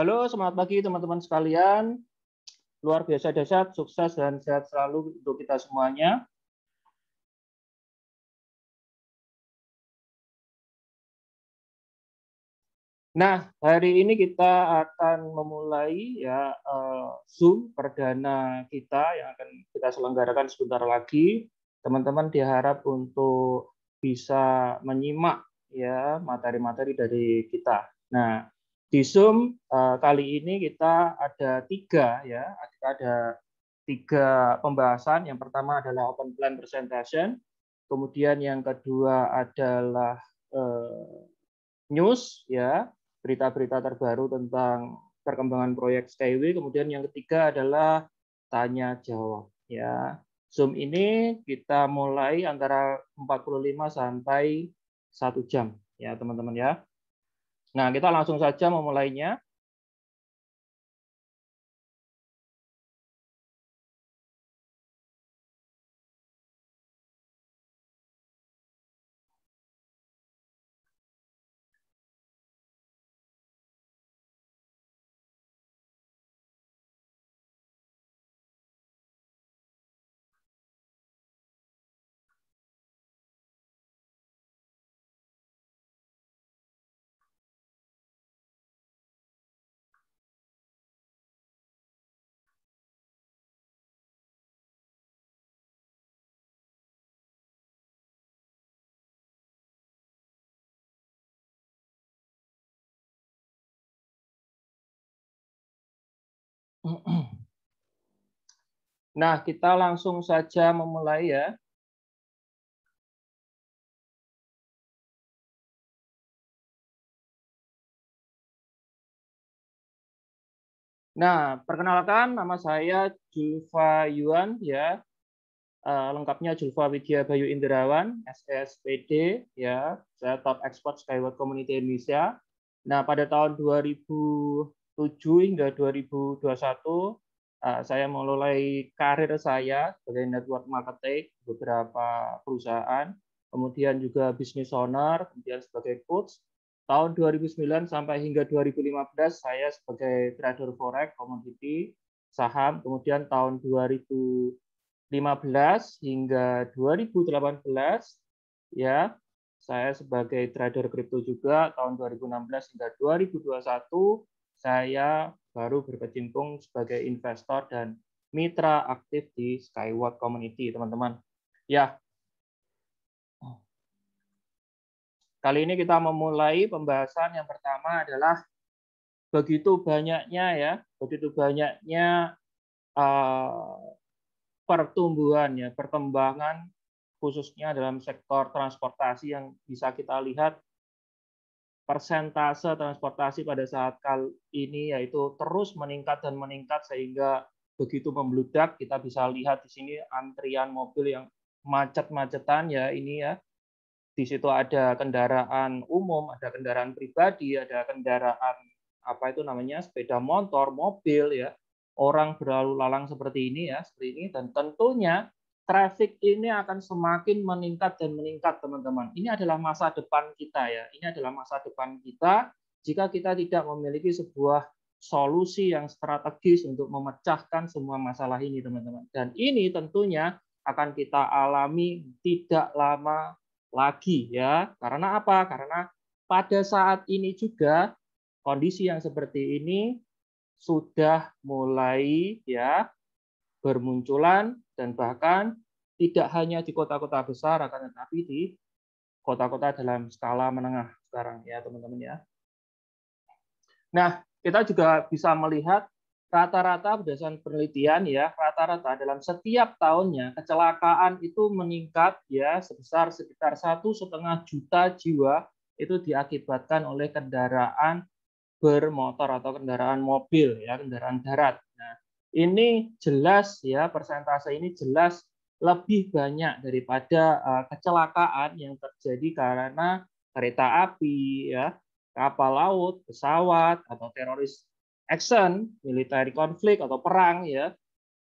Halo, selamat pagi teman-teman sekalian. Luar biasa dasar, sukses dan sehat selalu untuk kita semuanya. Nah, hari ini kita akan memulai ya eh, Zoom perdana kita yang akan kita selenggarakan sebentar lagi. Teman-teman diharap untuk bisa menyimak ya materi-materi dari kita. Nah, di Zoom uh, kali ini kita ada tiga ya, kita ada tiga pembahasan. Yang pertama adalah open plan presentation, kemudian yang kedua adalah uh, news ya, berita-berita terbaru tentang perkembangan proyek Skyway. Kemudian yang ketiga adalah tanya jawab ya. Zoom ini kita mulai antara 45 sampai satu jam ya teman-teman ya. Nah, kita langsung saja memulainya. Nah, kita langsung saja memulai ya. Nah, perkenalkan nama saya Julfa Yuan ya. Eh, lengkapnya Julfa Widya Bayu Indrawan, SSPD ya. Saya top expert Skyward Community Indonesia. Nah, pada tahun 2000 hingga 2021 ah, saya mulai karir saya sebagai network marketing beberapa perusahaan, kemudian juga bisnis owner, kemudian sebagai coach. Tahun 2009 sampai hingga 2015 saya sebagai trader forex, komoditi, saham. Kemudian tahun 2015 hingga 2018 ya saya sebagai trader kripto juga tahun 2016 hingga 2021 saya baru berkecimpung sebagai investor dan mitra aktif di Skyward Community, teman-teman. Ya, kali ini kita memulai pembahasan yang pertama adalah begitu banyaknya ya, begitu banyaknya uh, pertumbuhan ya, perkembangan khususnya dalam sektor transportasi yang bisa kita lihat persentase transportasi pada saat kali ini yaitu terus meningkat dan meningkat sehingga begitu membludak kita bisa lihat di sini antrian mobil yang macet-macetan ya ini ya di situ ada kendaraan umum, ada kendaraan pribadi, ada kendaraan apa itu namanya sepeda motor, mobil ya. Orang berlalu lalang seperti ini ya, seperti ini dan tentunya traffic ini akan semakin meningkat dan meningkat, teman-teman. Ini adalah masa depan kita ya. Ini adalah masa depan kita jika kita tidak memiliki sebuah solusi yang strategis untuk memecahkan semua masalah ini, teman-teman. Dan ini tentunya akan kita alami tidak lama lagi ya. Karena apa? Karena pada saat ini juga kondisi yang seperti ini sudah mulai ya bermunculan dan bahkan tidak hanya di kota-kota besar akan tetapi di kota-kota dalam skala menengah sekarang ya teman-teman ya. Nah, kita juga bisa melihat rata-rata berdasarkan penelitian ya, rata-rata dalam setiap tahunnya kecelakaan itu meningkat ya sebesar sekitar satu setengah juta jiwa itu diakibatkan oleh kendaraan bermotor atau kendaraan mobil ya kendaraan darat. Nah, ini jelas ya persentase ini jelas lebih banyak daripada uh, kecelakaan yang terjadi karena kereta api ya kapal laut pesawat atau teroris action militer konflik atau perang ya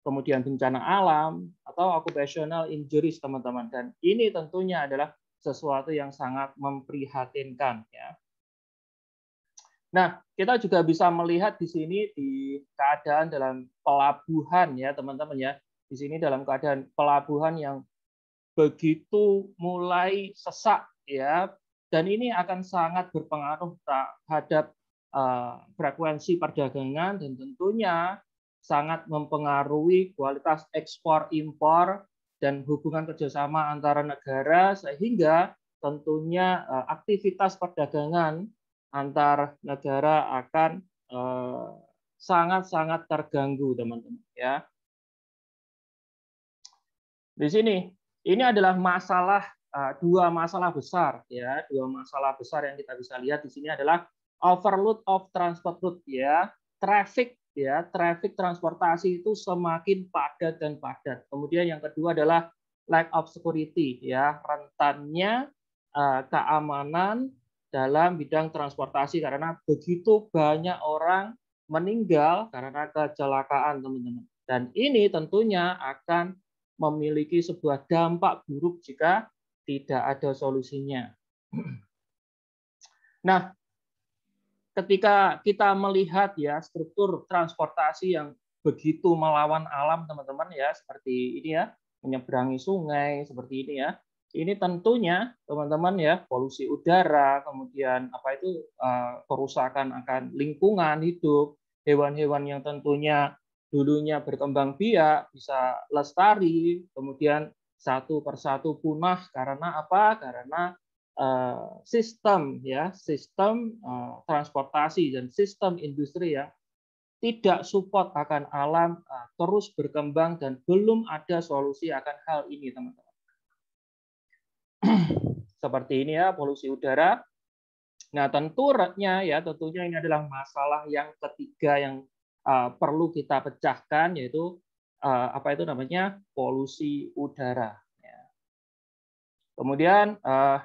kemudian bencana alam atau occupational injuries teman-teman dan ini tentunya adalah sesuatu yang sangat memprihatinkan ya nah kita juga bisa melihat di sini di keadaan dalam pelabuhan ya teman-teman ya. Di sini dalam keadaan pelabuhan yang begitu mulai sesak ya. Dan ini akan sangat berpengaruh terhadap uh, frekuensi perdagangan dan tentunya sangat mempengaruhi kualitas ekspor impor dan hubungan kerjasama antara negara sehingga tentunya uh, aktivitas perdagangan antar negara akan eh, sangat-sangat terganggu, teman-teman. Ya, di sini ini adalah masalah eh, dua masalah besar, ya, dua masalah besar yang kita bisa lihat di sini adalah overload of transport route, ya, traffic, ya, traffic transportasi itu semakin padat dan padat. Kemudian yang kedua adalah lack of security, ya, rentannya eh, keamanan dalam bidang transportasi karena begitu banyak orang meninggal karena kecelakaan teman-teman. Dan ini tentunya akan memiliki sebuah dampak buruk jika tidak ada solusinya. Nah, ketika kita melihat ya struktur transportasi yang begitu melawan alam teman-teman ya seperti ini ya menyeberangi sungai seperti ini ya ini tentunya teman-teman ya polusi udara kemudian apa itu eh, kerusakan akan lingkungan hidup hewan-hewan yang tentunya dulunya berkembang biak bisa lestari kemudian satu persatu punah karena apa karena eh, sistem ya sistem eh, transportasi dan sistem industri ya tidak support akan alam terus berkembang dan belum ada solusi akan hal ini teman-teman seperti ini ya polusi udara. Nah tentu tentunya ya tentunya ini adalah masalah yang ketiga yang uh, perlu kita pecahkan yaitu uh, apa itu namanya polusi udara. Ya. Kemudian uh,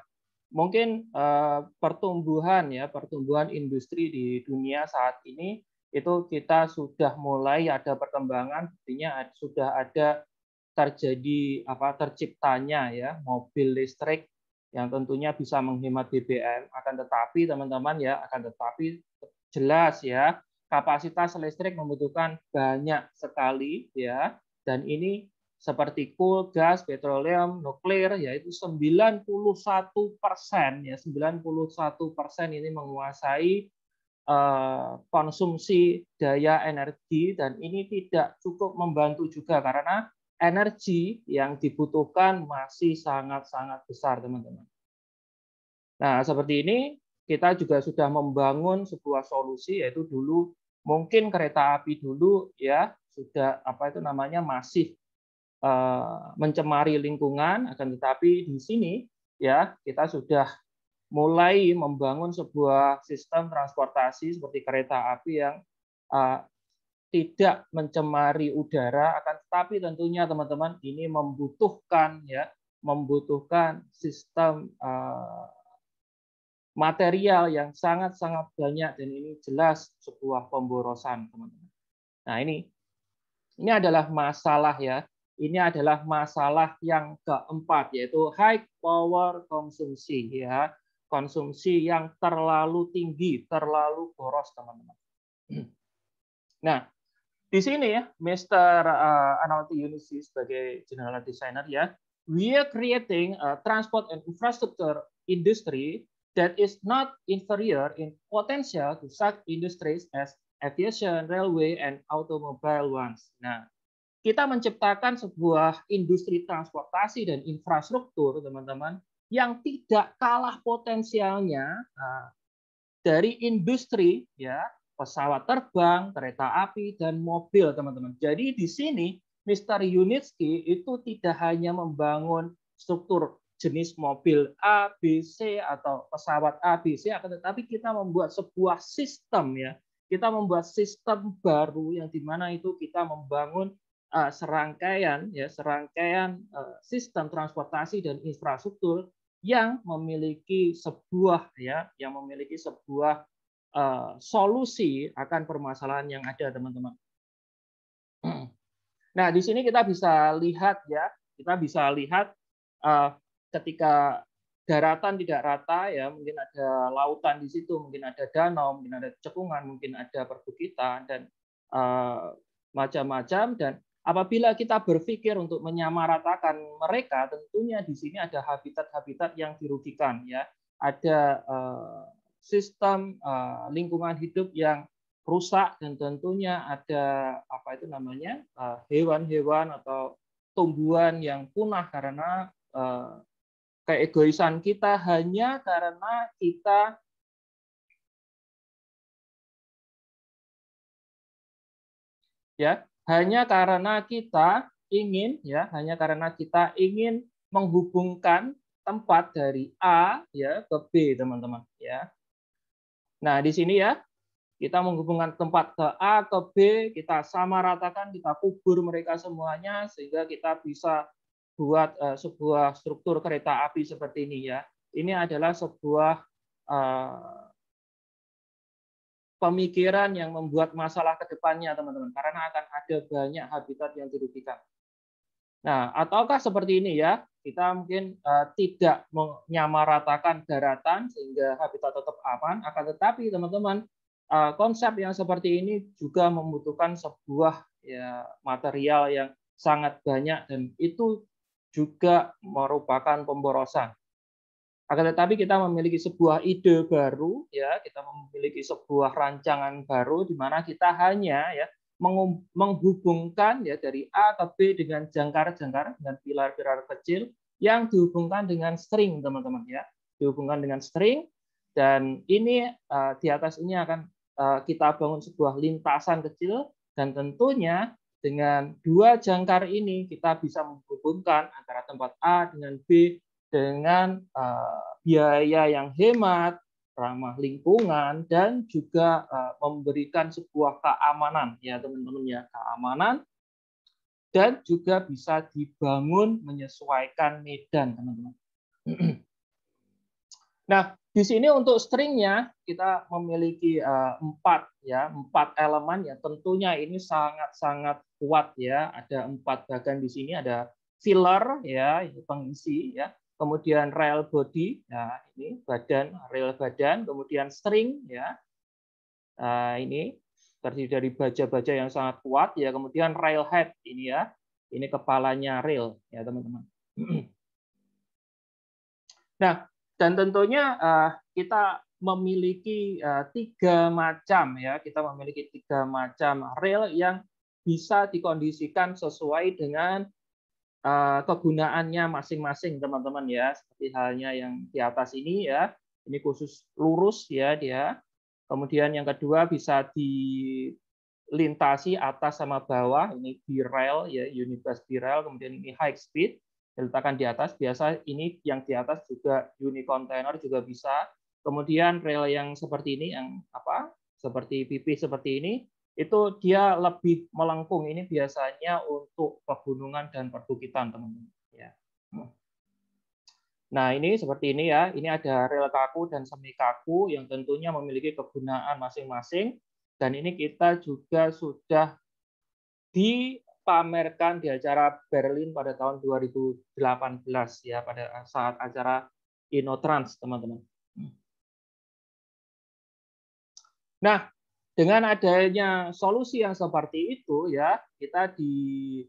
mungkin uh, pertumbuhan ya pertumbuhan industri di dunia saat ini itu kita sudah mulai ada perkembangan, artinya sudah ada terjadi apa terciptanya ya mobil listrik yang tentunya bisa menghemat BBM akan tetapi teman-teman ya akan tetapi jelas ya kapasitas listrik membutuhkan banyak sekali ya dan ini seperti kulkas, gas, petroleum, nuklir yaitu 91 persen ya 91 persen ini menguasai eh, konsumsi daya energi dan ini tidak cukup membantu juga karena energi yang dibutuhkan masih sangat-sangat besar, teman-teman. Nah, seperti ini kita juga sudah membangun sebuah solusi yaitu dulu mungkin kereta api dulu ya sudah apa itu namanya masih eh, mencemari lingkungan akan tetapi di sini ya kita sudah mulai membangun sebuah sistem transportasi seperti kereta api yang eh, tidak mencemari udara akan tetapi tentunya teman-teman ini membutuhkan ya membutuhkan sistem eh, material yang sangat-sangat banyak dan ini jelas sebuah pemborosan teman-teman. Nah ini ini adalah masalah ya. Ini adalah masalah yang keempat yaitu high power konsumsi ya konsumsi yang terlalu tinggi terlalu boros teman-teman. Nah di sini ya, Mr. Uh, eh, Anawati Yunusi sebagai general designer ya, we are creating a transport and infrastructure industry that is not inferior in potential to such industries as aviation, railway, and automobile ones. Nah, kita menciptakan sebuah industri transportasi dan infrastruktur, teman-teman, yang tidak kalah potensialnya uh, dari industri ya pesawat terbang, kereta api, dan mobil, teman-teman. Jadi di sini Mr. Yunitsky itu tidak hanya membangun struktur jenis mobil A, B, C, atau pesawat A, B, C, tetapi kita membuat sebuah sistem ya. Kita membuat sistem baru yang dimana itu kita membangun uh, serangkaian ya serangkaian uh, sistem transportasi dan infrastruktur yang memiliki sebuah ya yang memiliki sebuah Eh, solusi akan permasalahan yang ada, teman-teman. Nah, di sini kita bisa lihat ya, kita bisa lihat eh, ketika daratan tidak rata ya, mungkin ada lautan di situ, mungkin ada danau, mungkin ada cekungan, mungkin ada perbukitan dan eh, macam-macam dan apabila kita berpikir untuk menyamaratakan mereka, tentunya di sini ada habitat-habitat yang dirugikan ya. Ada sistem uh, lingkungan hidup yang rusak dan tentunya ada apa itu namanya eh, hewan-hewan uh, atau tumbuhan yang punah karena uh, keegoisan kita hanya karena kita ya hanya karena kita ingin ya hanya karena kita ingin menghubungkan tempat dari A ya ke B teman-teman ya Nah, di sini ya, kita menghubungkan tempat ke A, ke B, kita sama ratakan, kita kubur mereka semuanya, sehingga kita bisa buat uh, sebuah struktur kereta api seperti ini ya. Ini adalah sebuah uh, pemikiran yang membuat masalah ke depannya, teman-teman. Karena akan ada banyak habitat yang dirugikan. Nah, ataukah seperti ini ya, kita mungkin uh, tidak menyamaratakan daratan sehingga habitat tetap aman akan tetapi teman-teman uh, konsep yang seperti ini juga membutuhkan sebuah ya, material yang sangat banyak dan itu juga merupakan pemborosan akan tetapi kita memiliki sebuah ide baru, ya, kita memiliki sebuah rancangan baru di mana kita hanya ya menghubungkan ya dari A ke B dengan jangkar-jangkar dengan pilar-pilar kecil yang dihubungkan dengan string teman-teman ya dihubungkan dengan string dan ini uh, di atas ini akan uh, kita bangun sebuah lintasan kecil dan tentunya dengan dua jangkar ini kita bisa menghubungkan antara tempat A dengan B dengan uh, biaya yang hemat ramah lingkungan dan juga eh, memberikan sebuah keamanan ya teman-teman ya keamanan dan juga bisa dibangun menyesuaikan medan teman-teman. Nah di sini untuk stringnya kita memiliki eh, empat ya empat elemen ya tentunya ini sangat-sangat kuat ya ada empat bagian di sini ada filler ya pengisi ya kemudian rail body, nah ini badan, rail badan, kemudian string ya. Nah, ini terdiri dari baja-baja yang sangat kuat ya, kemudian rail head ini ya. Ini kepalanya rail ya, teman-teman. Nah, dan tentunya eh, kita memiliki eh, tiga macam ya, kita memiliki tiga macam rail yang bisa dikondisikan sesuai dengan Eh, kegunaannya masing-masing teman-teman ya seperti halnya yang di atas ini ya ini khusus lurus ya dia kemudian yang kedua bisa dilintasi atas sama bawah ini rail ya unit unibus rail kemudian ini high speed diletakkan di atas biasa ini yang di atas juga unit container juga bisa kemudian rel yang seperti ini yang apa seperti pipi seperti ini itu dia lebih melengkung. Ini biasanya untuk pegunungan dan perbukitan, teman-teman. Ya. Nah, ini seperti ini ya. Ini ada rel kaku dan semi kaku yang tentunya memiliki kegunaan masing-masing. Dan ini kita juga sudah dipamerkan di acara Berlin pada tahun 2018 ya pada saat acara Inotrans, teman-teman. Hmm. Nah, dengan adanya solusi yang seperti itu ya, kita di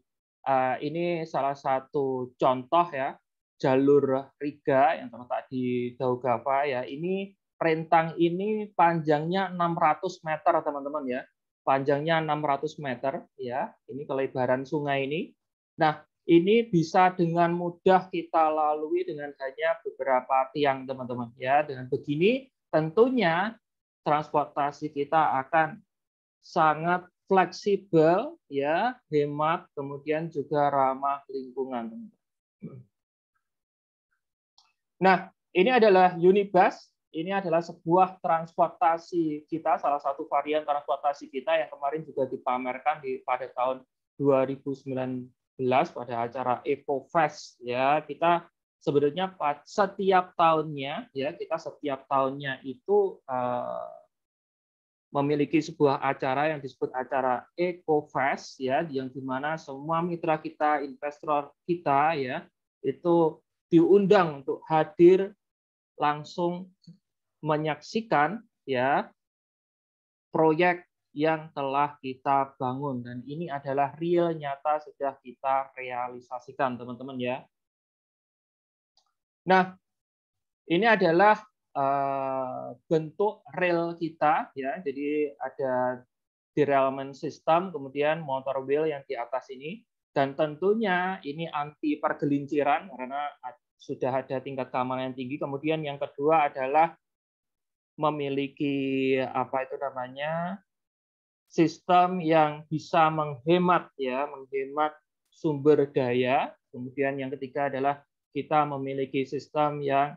uh, ini salah satu contoh ya jalur Riga yang terletak di Daugava ya. Ini rentang ini panjangnya 600 meter teman-teman ya. Panjangnya 600 meter ya. Ini kelebaran sungai ini. Nah, ini bisa dengan mudah kita lalui dengan hanya beberapa tiang teman-teman ya dengan begini tentunya transportasi kita akan sangat fleksibel ya hemat kemudian juga ramah lingkungan nah ini adalah unibus ini adalah sebuah transportasi kita salah satu varian transportasi kita yang kemarin juga dipamerkan di pada tahun 2019 pada acara EcoFest ya kita sebenarnya setiap tahunnya ya kita setiap tahunnya itu eh, memiliki sebuah acara yang disebut acara EcoFest ya yang dimana semua mitra kita investor kita ya itu diundang untuk hadir langsung menyaksikan ya proyek yang telah kita bangun dan ini adalah real nyata sudah kita realisasikan teman-teman ya Nah, ini adalah eh, bentuk rel kita ya. Jadi ada derailment system, kemudian motor wheel yang di atas ini dan tentunya ini anti pergelinciran karena sudah ada tingkat keamanan yang tinggi. Kemudian yang kedua adalah memiliki apa itu namanya sistem yang bisa menghemat ya, menghemat sumber daya. Kemudian yang ketiga adalah kita memiliki sistem yang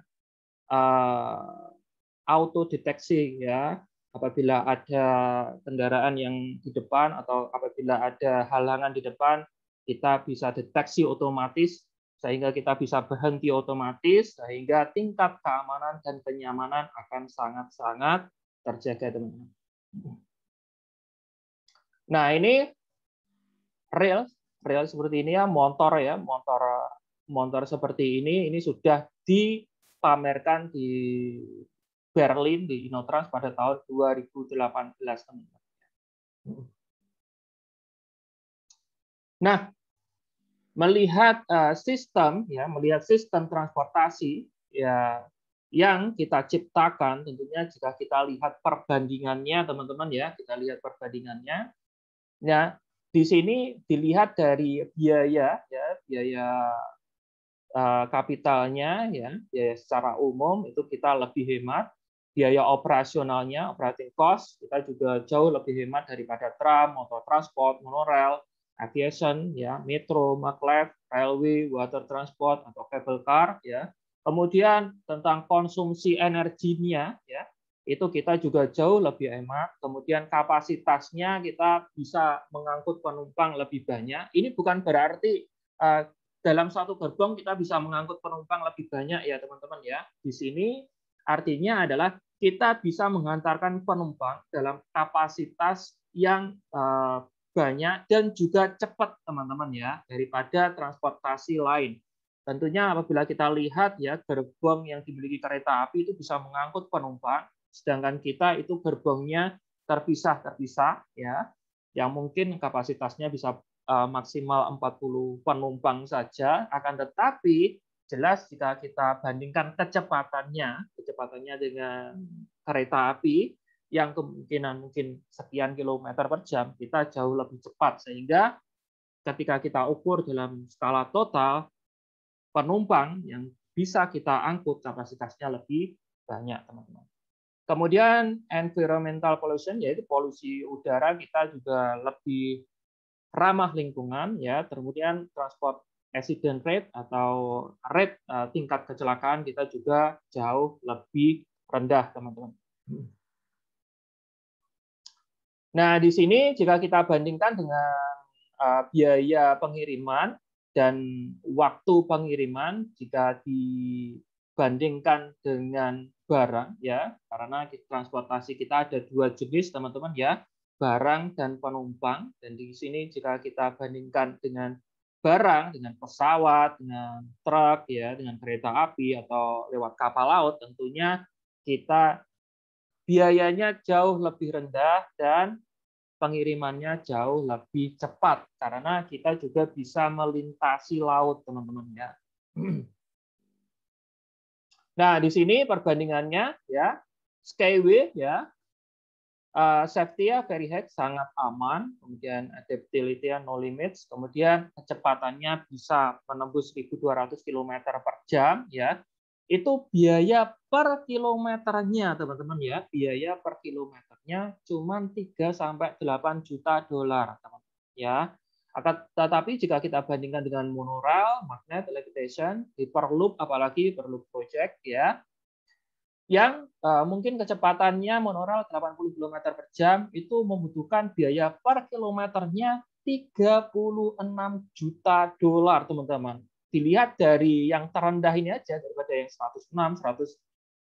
uh, eh, auto deteksi ya apabila ada kendaraan yang di depan atau apabila ada halangan di depan kita bisa deteksi otomatis sehingga kita bisa berhenti otomatis sehingga tingkat keamanan dan kenyamanan akan sangat-sangat terjaga teman-teman. Nah ini real real seperti ini ya motor ya motor motor seperti ini ini sudah dipamerkan di Berlin di Inotrans pada tahun 2018 teman-teman. Nah, melihat eh, sistem ya, melihat sistem transportasi ya yang kita ciptakan tentunya jika kita lihat perbandingannya teman-teman ya, kita lihat perbandingannya. Ya, di sini dilihat dari biaya ya, biaya Eh, kapitalnya ya, ya secara umum itu kita lebih hemat, biaya operasionalnya, operating cost kita juga jauh lebih hemat daripada tram, motor transport, monorail aviation ya, metro, maglev, railway, water transport atau cable car ya. Kemudian tentang konsumsi energinya ya, itu kita juga jauh lebih hemat. Kemudian kapasitasnya kita bisa mengangkut penumpang lebih banyak. Ini bukan berarti eh, dalam satu gerbong kita bisa mengangkut penumpang lebih banyak ya teman-teman ya. Di sini artinya adalah kita bisa mengantarkan penumpang dalam kapasitas yang eh, banyak dan juga cepat teman-teman ya daripada transportasi lain. Tentunya apabila kita lihat ya gerbong yang dimiliki kereta api itu bisa mengangkut penumpang, sedangkan kita itu gerbongnya terpisah-terpisah ya, yang mungkin kapasitasnya bisa Eh, maksimal 40 penumpang saja akan tetapi jelas jika kita bandingkan kecepatannya kecepatannya dengan kereta api yang kemungkinan mungkin sekian kilometer per jam kita jauh lebih cepat sehingga ketika kita ukur dalam skala total penumpang yang bisa kita angkut kapasitasnya lebih banyak teman-teman. Kemudian environmental pollution yaitu polusi udara kita juga lebih ramah lingkungan ya kemudian transport accident rate atau rate uh, tingkat kecelakaan kita juga jauh lebih rendah teman-teman. Nah di sini jika kita bandingkan dengan uh, biaya pengiriman dan waktu pengiriman jika dibandingkan dengan barang ya karena transportasi kita ada dua jenis teman-teman ya barang dan penumpang. Dan di sini jika kita bandingkan dengan barang, dengan pesawat, dengan truk, ya, dengan kereta api atau lewat kapal laut, tentunya kita biayanya jauh lebih rendah dan pengirimannya jauh lebih cepat karena kita juga bisa melintasi laut, teman-teman ya. Nah, di sini perbandingannya ya, skyway ya, Eh, safety-nya very high, sangat aman, kemudian adaptability-nya no limits, kemudian kecepatannya bisa menembus 1200 km per jam, ya. Itu biaya per kilometernya, teman-teman ya. Biaya per kilometernya cuma 3 sampai 8 juta dolar, teman-teman ya. Akan tetapi jika kita bandingkan dengan monorail, magnet, levitation, hyperloop apalagi hyperloop project ya, yang uh, mungkin kecepatannya monorail 80 km per jam itu membutuhkan biaya per kilometernya 36 juta dolar, teman-teman. Dilihat dari yang terendah ini aja, daripada yang 106,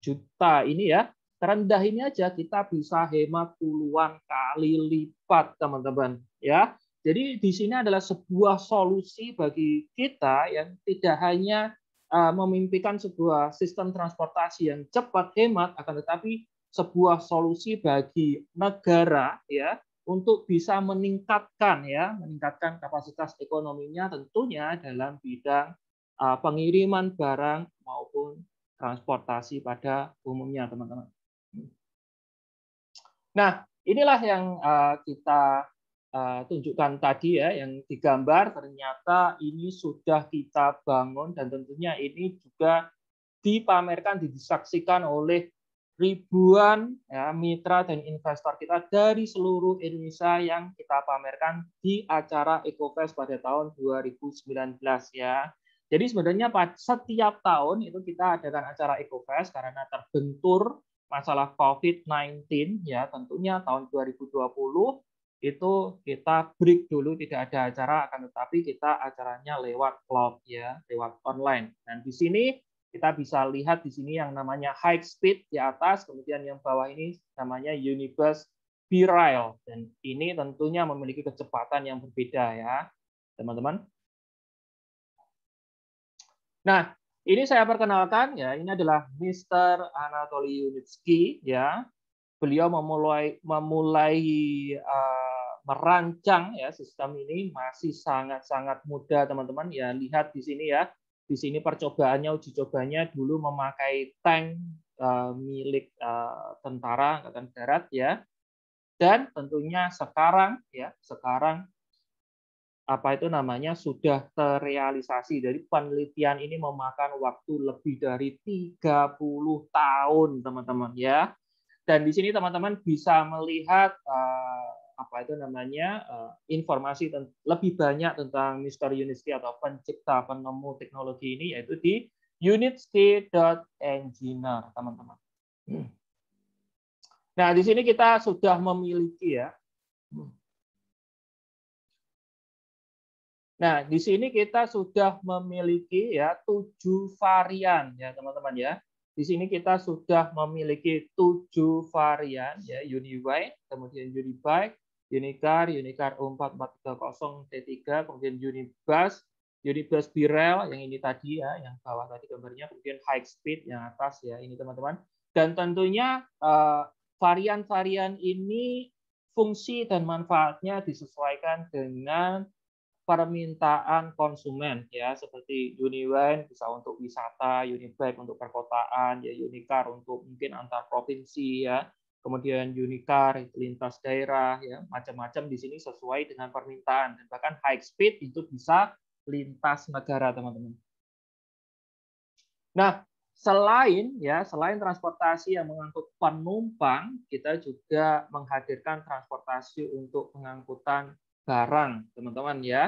100 juta ini ya, terendah ini aja kita bisa hemat puluhan kali lipat, teman-teman. Ya, Jadi di sini adalah sebuah solusi bagi kita yang tidak hanya Eh, memimpikan sebuah sistem transportasi yang cepat, hemat, akan tetapi sebuah solusi bagi negara ya untuk bisa meningkatkan ya meningkatkan kapasitas ekonominya tentunya dalam bidang eh, pengiriman barang maupun transportasi pada umumnya teman-teman. Hmm. Nah inilah yang eh, kita Eh, tunjukkan tadi ya yang digambar ternyata ini sudah kita bangun dan tentunya ini juga dipamerkan disaksikan oleh ribuan ya, mitra dan investor kita dari seluruh Indonesia yang kita pamerkan di acara EcoFest pada tahun 2019 ya. Jadi sebenarnya setiap tahun itu kita adakan acara EcoFest karena terbentur masalah COVID-19 ya tentunya tahun 2020 itu kita break dulu tidak ada acara akan tetapi kita acaranya lewat cloud ya lewat online dan di sini kita bisa lihat di sini yang namanya high speed di atas kemudian yang bawah ini namanya universe viral dan ini tentunya memiliki kecepatan yang berbeda ya teman-teman nah ini saya perkenalkan ya ini adalah Mr. Anatoly Unitsky ya beliau memulai memulai uh, merancang ya sistem ini masih sangat-sangat mudah teman-teman ya lihat di sini ya di sini percobaannya uji cobanya dulu memakai tank uh, milik uh, tentara angkatan darat ya dan tentunya sekarang ya sekarang apa itu namanya sudah terrealisasi dari penelitian ini memakan waktu lebih dari 30 tahun teman-teman ya dan di sini teman-teman bisa melihat uh, apa itu namanya uh, informasi lebih banyak tentang Mister Unity atau pencipta penemu teknologi ini yaitu di Engineer, teman-teman. Hmm. Nah di sini kita sudah memiliki ya. Hmm. Nah di sini kita sudah memiliki ya tujuh varian ya teman-teman ya. Di sini kita sudah memiliki tujuh varian ya Unibike kemudian Unibike, Unicar, Unicar U4430 T3, kemudian Unibus, Unibus Birel yang ini tadi ya, yang bawah tadi gambarnya, kemudian High Speed yang atas ya, ini teman-teman. Dan tentunya eh, varian-varian ini fungsi dan manfaatnya disesuaikan dengan permintaan konsumen ya seperti Uniwine bisa untuk wisata, Unibike untuk perkotaan, ya Unicar untuk mungkin antar provinsi ya, kemudian unicar, lintas daerah, ya macam-macam di sini sesuai dengan permintaan dan bahkan high speed itu bisa lintas negara, teman-teman. Nah, selain ya selain transportasi yang mengangkut penumpang, kita juga menghadirkan transportasi untuk pengangkutan barang, teman-teman ya.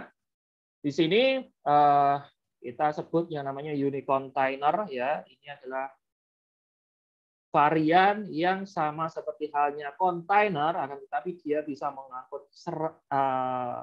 Di sini eh, kita sebut yang namanya unicontainer ya. Ini adalah varian yang sama seperti halnya kontainer, akan tetapi dia bisa mengangkut ser, uh,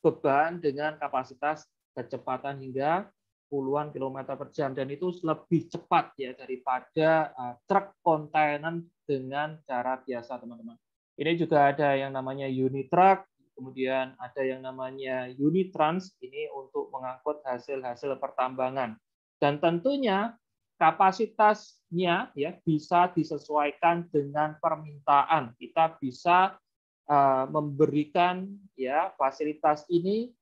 beban dengan kapasitas kecepatan hingga puluhan kilometer per jam dan itu lebih cepat ya daripada uh, truk kontainer dengan cara biasa teman-teman. Ini juga ada yang namanya unit truck, kemudian ada yang namanya unit trans ini untuk mengangkut hasil-hasil pertambangan. Dan tentunya kapasitasnya ya bisa disesuaikan dengan permintaan. Kita bisa eh, memberikan ya fasilitas ini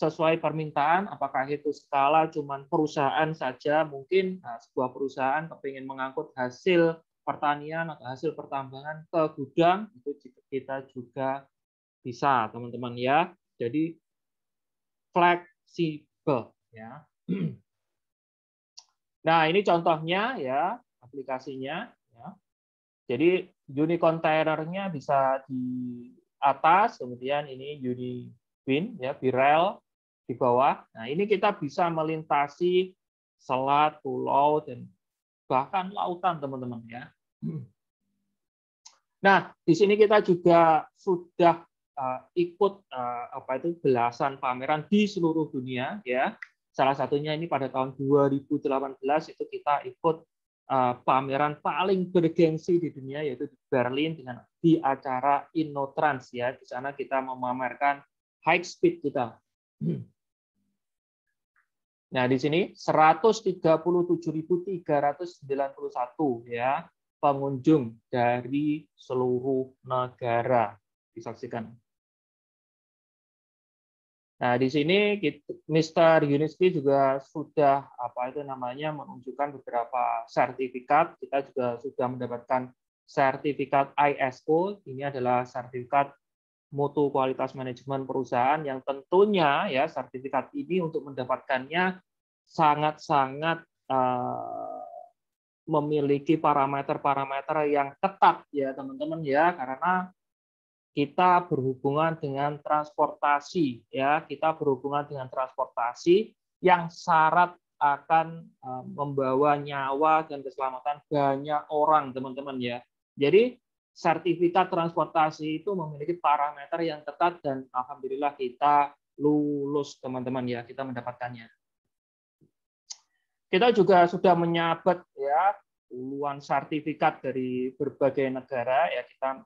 sesuai permintaan. Apakah itu skala cuman perusahaan saja? Mungkin nah, sebuah perusahaan kepingin mengangkut hasil pertanian atau hasil pertambangan ke gudang itu kita juga bisa teman-teman ya. Jadi fleksibel ya. Nah, ini contohnya ya aplikasinya. Ya. Jadi uni containernya bisa di atas, kemudian ini uni bin ya birel di bawah. Nah, ini kita bisa melintasi selat, pulau dan bahkan lautan, teman-teman ya. Nah, di sini kita juga sudah uh, ikut uh, apa itu belasan pameran di seluruh dunia ya. Salah satunya ini pada tahun 2018 itu kita ikut eh, pameran paling bergengsi di dunia yaitu di Berlin dengan di acara Innotrans ya. Di sana kita memamerkan high speed kita. Nah, di sini 137.391 ya pengunjung dari seluruh negara disaksikan. Nah, di sini Mr. Yuniski juga sudah apa itu namanya menunjukkan beberapa sertifikat. Kita juga sudah mendapatkan sertifikat ISO. Ini adalah sertifikat mutu kualitas manajemen perusahaan yang tentunya ya sertifikat ini untuk mendapatkannya sangat-sangat eh, memiliki parameter-parameter yang ketat ya teman-teman ya karena kita berhubungan dengan transportasi ya kita berhubungan dengan transportasi yang syarat akan eh, membawa nyawa dan keselamatan banyak orang teman-teman ya jadi sertifikat transportasi itu memiliki parameter yang ketat dan alhamdulillah kita lulus teman-teman ya kita mendapatkannya kita juga sudah menyabet ya puluhan sertifikat dari berbagai negara ya kita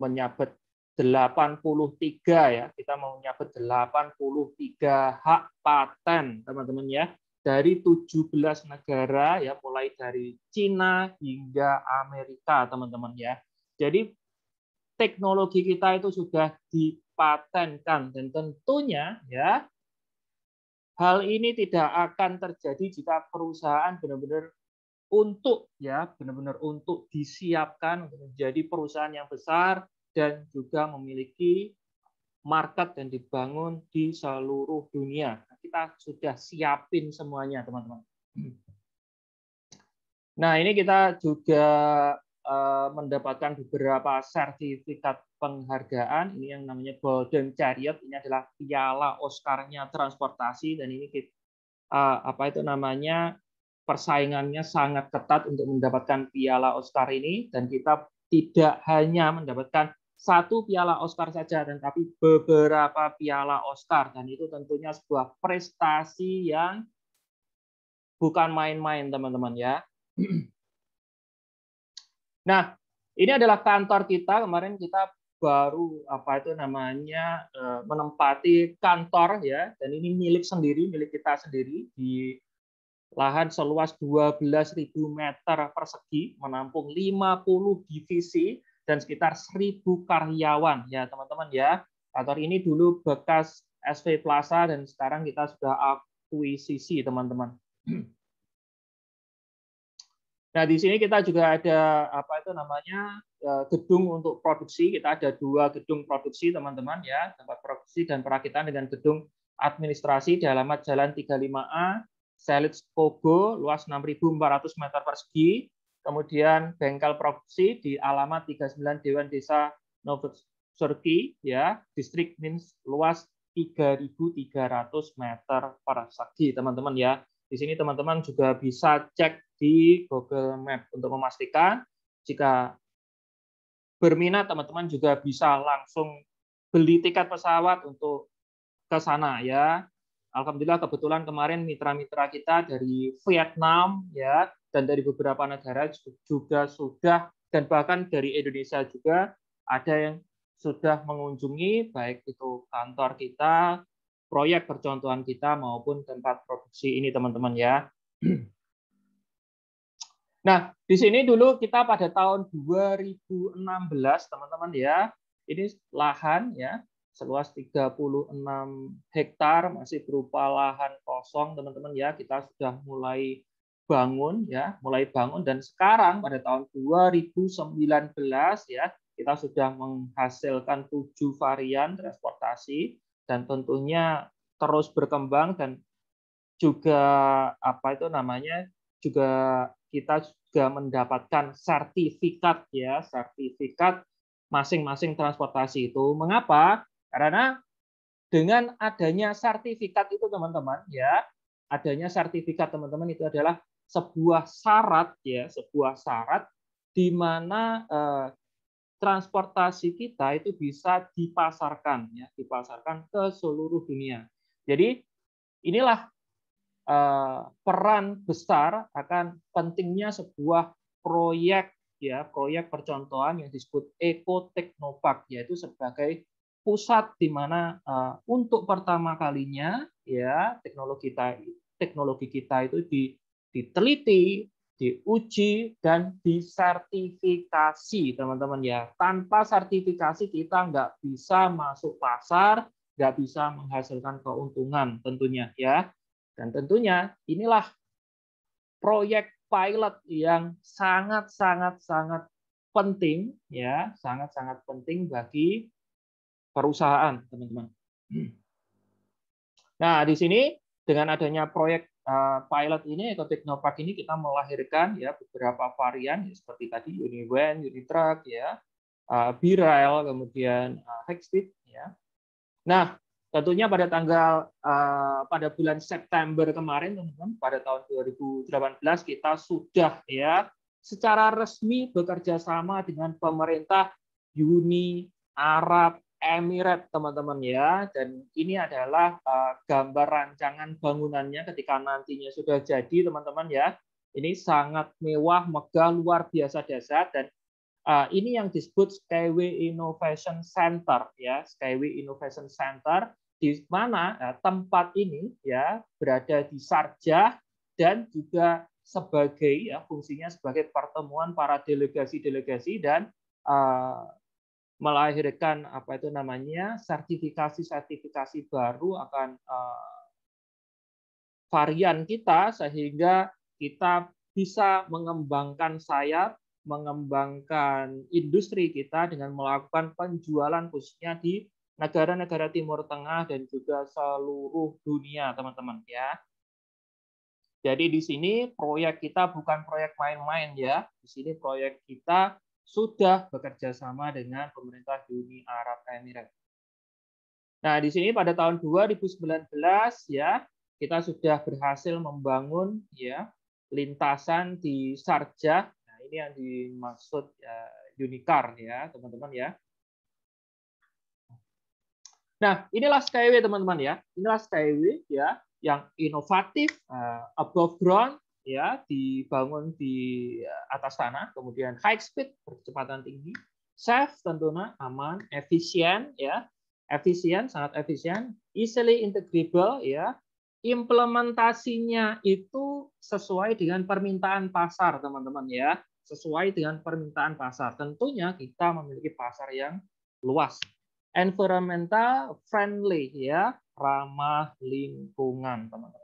menyabet 83 ya. Kita mau menyabet 83 hak paten, teman-teman ya. Dari 17 negara ya, mulai dari Cina hingga Amerika, teman-teman ya. Jadi teknologi kita itu sudah dipatenkan dan tentunya ya hal ini tidak akan terjadi jika perusahaan benar-benar untuk ya benar-benar untuk disiapkan untuk menjadi perusahaan yang besar dan juga memiliki market yang dibangun di seluruh dunia. Nah, kita sudah siapin semuanya, teman-teman. Nah, ini kita juga eh, mendapatkan beberapa sertifikat penghargaan. Ini yang namanya Golden Chariot. Ini adalah piala Oscarnya transportasi dan ini kita, eh, apa itu namanya persaingannya sangat ketat untuk mendapatkan piala Oscar ini dan kita tidak hanya mendapatkan satu piala Oscar saja, dan tapi beberapa piala Oscar. Dan itu tentunya sebuah prestasi yang bukan main-main, teman-teman ya. Nah, ini adalah kantor kita. Kemarin kita baru apa itu namanya eh, menempati kantor ya dan ini milik sendiri milik kita sendiri di lahan seluas 12.000 meter persegi menampung 50 divisi dan sekitar 1000 karyawan ya teman-teman ya. Kantor ini dulu bekas SV Plaza dan sekarang kita sudah akuisisi teman-teman. Nah di sini kita juga ada apa itu namanya e, gedung untuk produksi. Kita ada dua gedung produksi teman-teman ya tempat produksi dan perakitan dengan gedung administrasi di alamat Jalan 35A, Selits Kogo, luas 6.400 meter persegi, kemudian bengkel produksi di alamat 39 Dewan Desa Novosurki ya distrik means luas 3.300 meter persegi teman-teman ya di sini teman-teman juga bisa cek di Google Map untuk memastikan jika berminat teman-teman juga bisa langsung beli tiket pesawat untuk ke sana ya Alhamdulillah kebetulan kemarin mitra-mitra kita dari Vietnam ya dan dari beberapa negara juga sudah dan bahkan dari Indonesia juga ada yang sudah mengunjungi baik itu kantor kita, proyek percontohan kita maupun tempat produksi ini teman-teman ya. Nah, di sini dulu kita pada tahun 2016 teman-teman ya. Ini lahan ya, seluas 36 hektar masih berupa lahan kosong teman-teman ya. Kita sudah mulai bangun ya, mulai bangun dan sekarang pada tahun 2019 ya, kita sudah menghasilkan tujuh varian transportasi dan tentunya terus berkembang dan juga apa itu namanya juga kita juga mendapatkan sertifikat ya, sertifikat masing-masing transportasi itu. Mengapa? Karena dengan adanya sertifikat itu teman-teman ya, adanya sertifikat teman-teman itu adalah sebuah syarat ya, sebuah syarat di mana eh, transportasi kita itu bisa dipasarkan ya, dipasarkan ke seluruh dunia. Jadi inilah eh, peran besar akan pentingnya sebuah proyek ya, proyek percontohan yang disebut Eco Technopark yaitu sebagai pusat di mana uh, untuk pertama kalinya ya teknologi kita teknologi kita itu di diteliti, diuji, dan disertifikasi, teman-teman ya. Tanpa sertifikasi kita nggak bisa masuk pasar, nggak bisa menghasilkan keuntungan tentunya ya. Dan tentunya inilah proyek pilot yang sangat-sangat-sangat penting ya, sangat-sangat penting bagi perusahaan, teman-teman. Nah, di sini dengan adanya proyek Eh, pilot ini atau teknopark ini kita melahirkan ya beberapa varian ya, seperti tadi Univan, Unitruck ya, eh, Birail, kemudian eh, Hexbit ya. Nah, tentunya pada tanggal pada bulan September kemarin teman-teman pada tahun 2018 kita sudah ya secara resmi bekerja sama dengan pemerintah Uni Arab Emirat teman-teman ya dan ini adalah uh, gambar rancangan bangunannya ketika nantinya sudah jadi teman-teman ya ini sangat mewah megah luar biasa desa dan uh, ini yang disebut Skyway Innovation Center ya Skyway Innovation Center di mana uh, tempat ini ya berada di Sarjah dan juga sebagai ya fungsinya sebagai pertemuan para delegasi-delegasi dan uh, melahirkan apa itu namanya sertifikasi-sertifikasi baru akan uh, varian kita sehingga kita bisa mengembangkan sayap, mengembangkan industri kita dengan melakukan penjualan khususnya di negara-negara Timur Tengah dan juga seluruh dunia, teman-teman ya. Jadi di sini proyek kita bukan proyek main-main ya. Di sini proyek kita sudah bekerja sama dengan pemerintah Uni Arab Emirat. Nah, di sini pada tahun 2019 ya, kita sudah berhasil membangun ya lintasan di Sarjah. Nah, ini yang dimaksud uh, ya, unicorn ya, teman-teman ya. Nah, inilah skyway teman-teman ya. Inilah skyway ya yang inovatif, uh, above ground, ya dibangun di atas tanah, kemudian high speed percepatan tinggi, safe tentunya aman, efisien ya, efisien sangat efisien, easily integrable ya, implementasinya itu sesuai dengan permintaan pasar teman-teman ya, sesuai dengan permintaan pasar. Tentunya kita memiliki pasar yang luas, environmental friendly ya, ramah lingkungan teman-teman.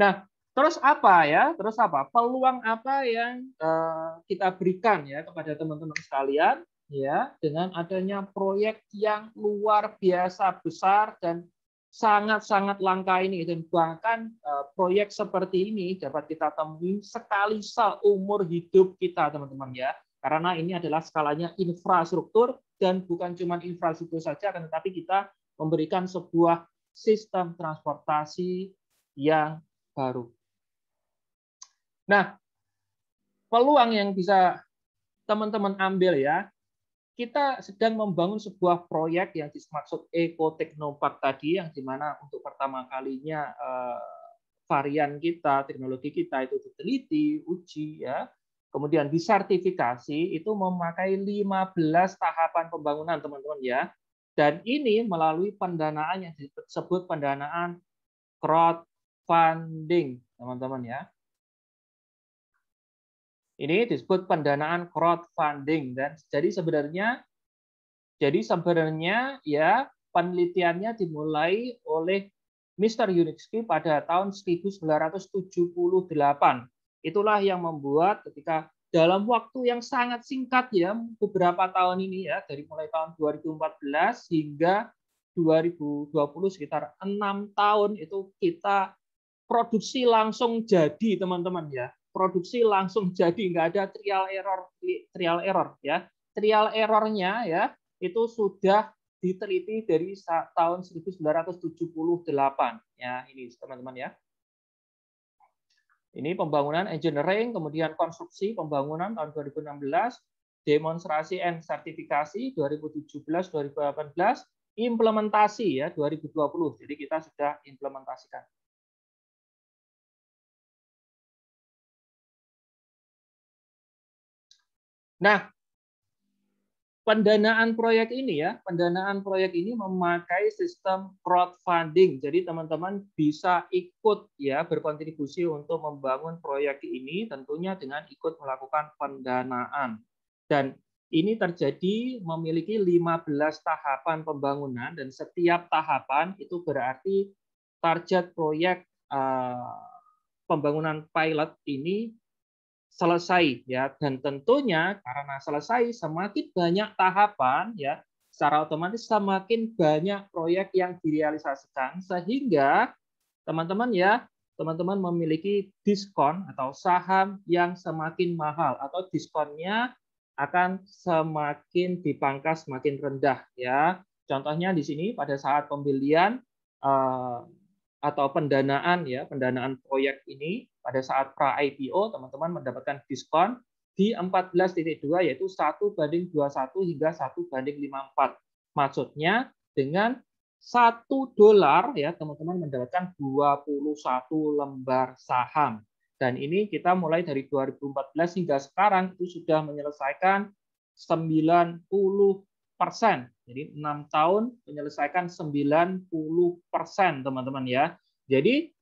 Nah, terus apa ya? Terus apa? Peluang apa yang uh, kita berikan ya kepada teman-teman sekalian ya dengan adanya proyek yang luar biasa besar dan sangat-sangat langka ini dan bahkan uh, proyek seperti ini dapat kita temui sekali seumur hidup kita teman-teman ya karena ini adalah skalanya infrastruktur dan bukan cuma infrastruktur saja tetapi kita memberikan sebuah sistem transportasi yang baru. Nah, peluang yang bisa teman-teman ambil ya, kita sedang membangun sebuah proyek yang dimaksud Eco Technopark tadi, yang dimana untuk pertama kalinya eh, varian kita, teknologi kita itu diteliti, uji, ya, kemudian disertifikasi itu memakai 15 tahapan pembangunan teman-teman ya. Dan ini melalui pendanaan yang disebut pendanaan crowd Funding, teman-teman ya. Ini disebut pendanaan crowdfunding dan jadi sebenarnya jadi sebenarnya ya penelitiannya dimulai oleh Mr. Unitsky pada tahun 1978. Itulah yang membuat ketika dalam waktu yang sangat singkat ya beberapa tahun ini ya dari mulai tahun 2014 hingga 2020 sekitar enam tahun itu kita produksi langsung jadi teman-teman ya produksi langsung jadi nggak ada trial error trial error ya trial errornya ya itu sudah diteliti dari tahun 1978 ya ini teman-teman ya ini pembangunan engineering kemudian konstruksi pembangunan tahun 2016 demonstrasi and sertifikasi 2017 2018 implementasi ya 2020 jadi kita sudah implementasikan Nah, pendanaan proyek ini ya, pendanaan proyek ini memakai sistem crowdfunding. Jadi teman-teman bisa ikut ya berkontribusi untuk membangun proyek ini tentunya dengan ikut melakukan pendanaan. Dan ini terjadi memiliki 15 tahapan pembangunan dan setiap tahapan itu berarti target proyek uh, pembangunan pilot ini selesai ya dan tentunya karena selesai semakin banyak tahapan ya secara otomatis semakin banyak proyek yang direalisasikan sehingga teman-teman ya teman-teman memiliki diskon atau saham yang semakin mahal atau diskonnya akan semakin dipangkas semakin rendah ya contohnya di sini pada saat pembelian eh, atau pendanaan ya, pendanaan proyek ini pada saat pra IPO teman-teman mendapatkan diskon di 14.2 yaitu 1 banding 21 hingga 1 banding 54. Maksudnya dengan 1 dolar ya teman-teman mendapatkan 21 lembar saham. Dan ini kita mulai dari 2014 hingga sekarang itu sudah menyelesaikan 90 persen. Jadi enam tahun menyelesaikan 90 persen, teman-teman ya. Jadi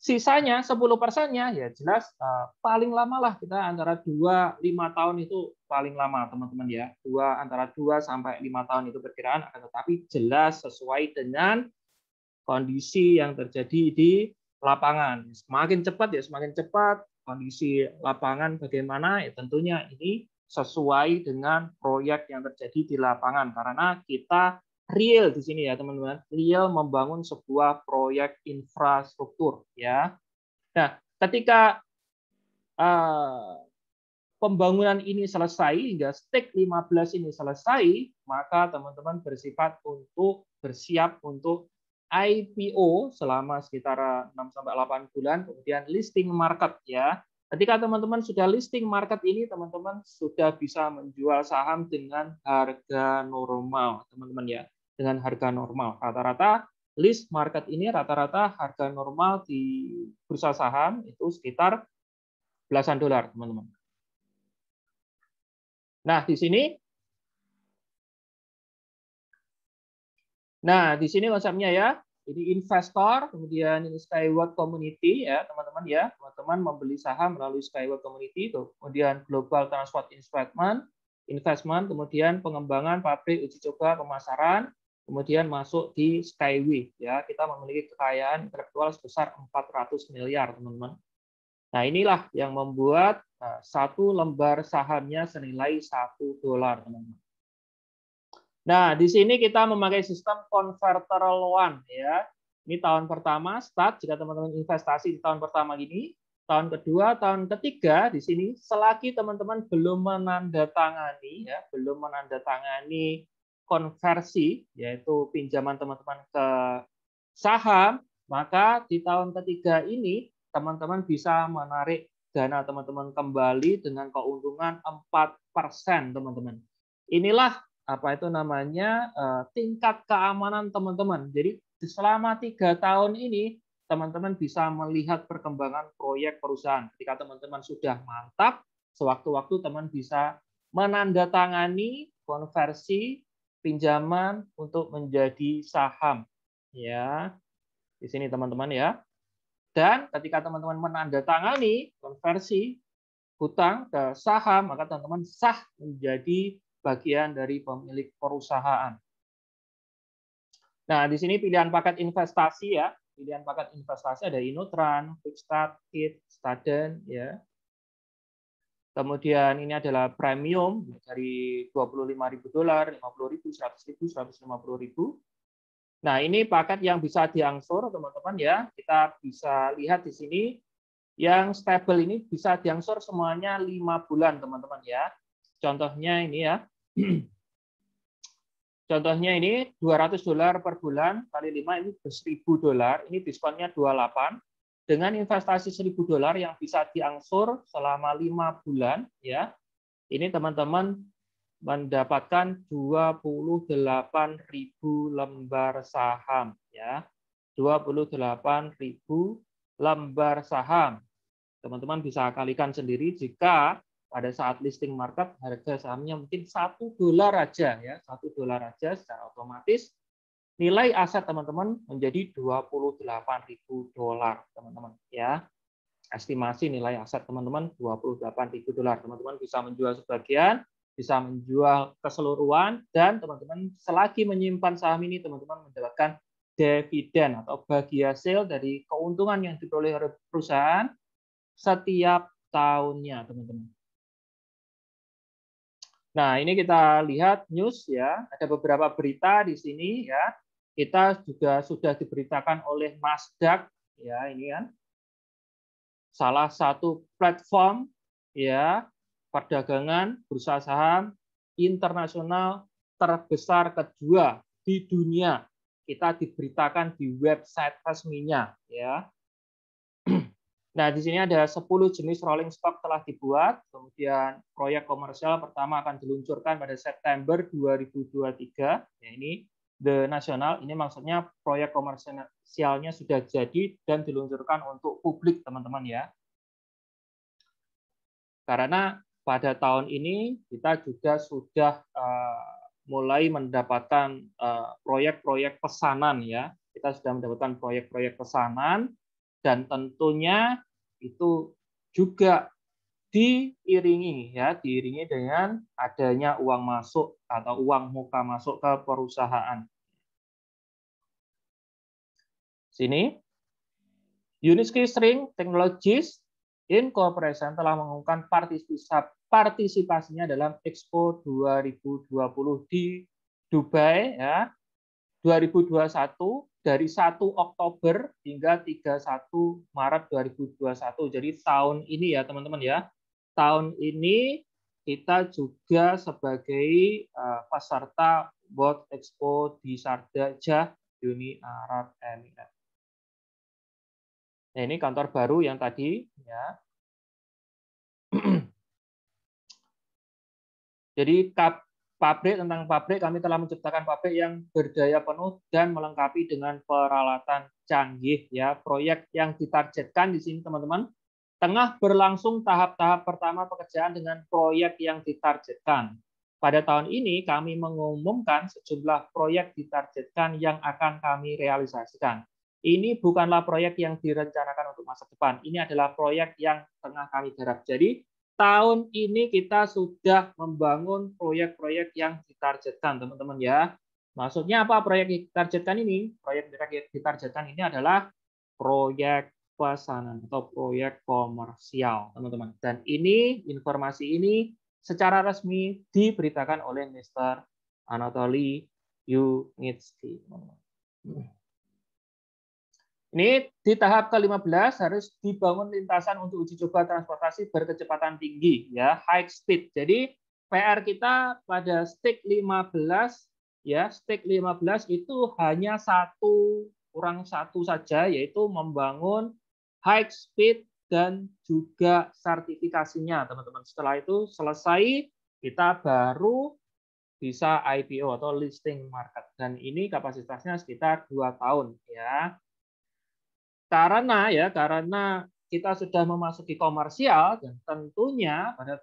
sisanya 10 persennya ya jelas uh, paling lama lah kita antara dua lima tahun itu paling lama teman-teman ya. Dua antara dua sampai lima tahun itu perkiraan akan tetapi jelas sesuai dengan kondisi yang terjadi di lapangan. Semakin cepat ya semakin cepat kondisi lapangan bagaimana ya tentunya ini sesuai dengan proyek yang terjadi di lapangan karena kita real di sini ya teman-teman real membangun sebuah proyek infrastruktur ya nah ketika uh, pembangunan ini selesai hingga stake 15 ini selesai maka teman-teman bersifat untuk bersiap untuk IPO selama sekitar 6 sampai 8 bulan kemudian listing market ya Ketika teman-teman sudah listing market ini, teman-teman sudah bisa menjual saham dengan harga normal, teman-teman ya. Dengan harga normal. Rata-rata list market ini rata-rata harga normal di bursa saham itu sekitar belasan dolar, teman-teman. Nah, di sini Nah, di sini konsepnya ya, jadi investor, kemudian ini Skyward Community ya teman-teman ya, teman-teman membeli saham melalui Skyward Community itu. Kemudian Global Transport Investment, investment, kemudian pengembangan pabrik uji coba pemasaran, kemudian masuk di Skyway ya. Kita memiliki kekayaan intelektual sebesar 400 miliar, teman-teman. Nah, inilah yang membuat nah, satu lembar sahamnya senilai satu dolar, teman-teman. Nah, di sini kita memakai sistem converter loan ya. Ini tahun pertama start jika teman-teman investasi di tahun pertama ini, tahun kedua, tahun ketiga di sini selagi teman-teman belum menandatangani ya, belum menandatangani konversi yaitu pinjaman teman-teman ke saham, maka di tahun ketiga ini teman-teman bisa menarik dana teman-teman kembali dengan keuntungan 4% teman-teman. Inilah apa itu namanya eh, tingkat keamanan teman-teman. Jadi selama tiga tahun ini teman-teman bisa melihat perkembangan proyek perusahaan. Ketika teman-teman sudah mantap, sewaktu-waktu teman bisa menandatangani konversi pinjaman untuk menjadi saham. Ya, di sini teman-teman ya. Dan ketika teman-teman menandatangani konversi hutang ke saham, maka teman-teman sah menjadi bagian dari pemilik perusahaan. Nah, di sini pilihan paket investasi ya. Pilihan paket investasi ada Inotran, Quickstart, Kit, Staden ya. Kemudian ini adalah premium dari 25.000 dolar, 50.000, 100.000, 150.000. Nah, ini paket yang bisa diangsur, teman-teman ya. Kita bisa lihat di sini yang stable ini bisa diangsur semuanya 5 bulan, teman-teman ya. Contohnya ini ya. Contohnya ini 200 dolar per bulan kali 5 ini 1000 dolar, ini diskonnya 28. Dengan investasi 1000 dolar yang bisa diangsur selama 5 bulan ya. Ini teman-teman mendapatkan 28.000 lembar saham ya. 28.000 lembar saham. Teman-teman bisa kalikan sendiri jika pada saat listing market harga sahamnya mungkin satu dolar aja ya satu dolar aja secara otomatis nilai aset teman-teman menjadi 28.000 dolar teman-teman ya estimasi nilai aset teman-teman 28.000 dolar teman-teman bisa menjual sebagian bisa menjual keseluruhan dan teman-teman selagi menyimpan saham ini teman-teman mendapatkan dividen atau bagi hasil dari keuntungan yang diperoleh oleh perusahaan setiap tahunnya teman-teman Nah, ini kita lihat news ya, ada beberapa berita di sini ya. Kita juga sudah diberitakan oleh Nasdaq ya, ini kan. Salah satu platform ya perdagangan bursa saham internasional terbesar kedua di dunia. Kita diberitakan di website resminya ya. Nah, di sini ada 10 jenis rolling stock telah dibuat, kemudian proyek komersial pertama akan diluncurkan pada September 2023. Ya, ini the national ini maksudnya proyek komersialnya sudah jadi dan diluncurkan untuk publik, teman-teman ya. Karena pada tahun ini kita juga sudah uh, mulai mendapatkan eh, proyek-proyek uh, pesanan ya. Kita sudah mendapatkan proyek-proyek pesanan dan tentunya itu juga diiringi ya diiringi dengan adanya uang masuk atau uang muka masuk ke perusahaan. Sini Uniski String Technologies Incorporation telah mengumumkan partisipasinya dalam Expo 2020 di Dubai ya 2021 dari 1 Oktober hingga 31 Maret 2021. Jadi tahun ini ya teman-teman ya. Tahun ini kita juga sebagai eh, peserta World Expo di Sardaja Uni Arab Emirat. Nah, ini kantor baru yang tadi ya. Jadi pabrik tentang pabrik kami telah menciptakan pabrik yang berdaya penuh dan melengkapi dengan peralatan canggih ya proyek yang ditargetkan di sini teman-teman tengah berlangsung tahap-tahap pertama pekerjaan dengan proyek yang ditargetkan pada tahun ini kami mengumumkan sejumlah proyek ditargetkan yang akan kami realisasikan ini bukanlah proyek yang direncanakan untuk masa depan ini adalah proyek yang tengah kami garap jadi tahun ini kita sudah membangun proyek-proyek yang ditargetkan, teman-teman ya. Maksudnya apa proyek yang ditargetkan ini? Proyek-proyek yang ditargetkan ini adalah proyek pesanan atau proyek komersial, teman-teman. Dan ini informasi ini secara resmi diberitakan oleh Mr. Anatoly Yunitsky. Teman-teman. Ini di tahap ke-15 harus dibangun lintasan untuk uji coba transportasi berkecepatan tinggi ya, high speed. Jadi PR kita pada stick 15 ya, stick 15 itu hanya satu kurang satu saja yaitu membangun high speed dan juga sertifikasinya, teman-teman. Setelah itu selesai, kita baru bisa IPO atau listing market. Dan ini kapasitasnya sekitar dua tahun ya. Karena ya, karena kita sudah memasuki komersial dan tentunya pada